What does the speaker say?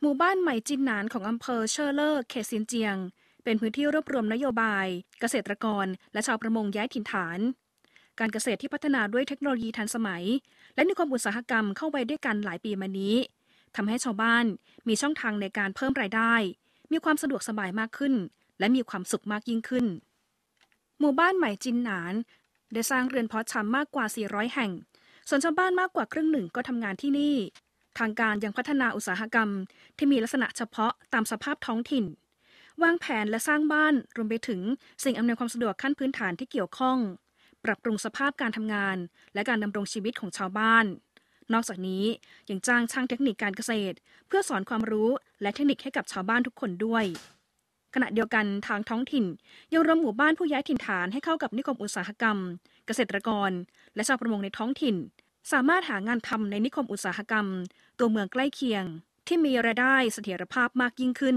หมู่บ้านใหม่จินหนานของอำเภอเชอร์เลอร์เขตซินเจียง เป็นพื้นที่รวบรวมนโยบาย เกษตรกร และชาวประมงย้ายถิ่นฐาน การเกษตรที่พัฒนาด้วยเทคโนโลยีทันสมัย และนิคมอุตสาหกรรมเข้าไว้ด้วยกันหลายปีมานี้ทำให้ชาวบ้านมีช่องทางในการเพิ่มรายได้ มีความสะดวกสบายมากขึ้น และมีความสุขมากยิ่งขึ้น หมู่บ้านใหม่จินหนานได้สร้างเรือนเพาะชำมากกว่า 400 แห่ง ส่วนชาวบ้านมากกว่าครึ่งหนึ่งก็ทำงานที่นี่ทางการยังพัฒนาอุตสาหกรรม ที่มีลักษณะเฉพาะตามสภาพท้องถิ่นวางแผนและสร้างบ้านรวมไปถึงสิ่งอำนวยความสะดวกขั้นพื้นฐานที่เกี่ยวข้อง ปรับปรุงสภาพการทำงาน และการดำรงชีวิตของชาวบ้าน นอกจากนี้ยังจ้างช่างเทคนิคการเกษตร เพื่อสอนความรู้และเทคนิคให้กับชาวบ้านทุกคนด้วย ขณะเดียวกันทางท้องถิ่นยังรวมหมู่บ้านผู้ย้ายถิ่นฐานให้เข้ากับนิคมอุตสาหกรรม เกษตรกร และชาวประมงในท้องถิ่นสามารถหางานทำในนิคมอุตสาหกรรมตัวเมืองใกล้เคียงที่มีรายได้เสถียรภาพมากยิ่งขึ้น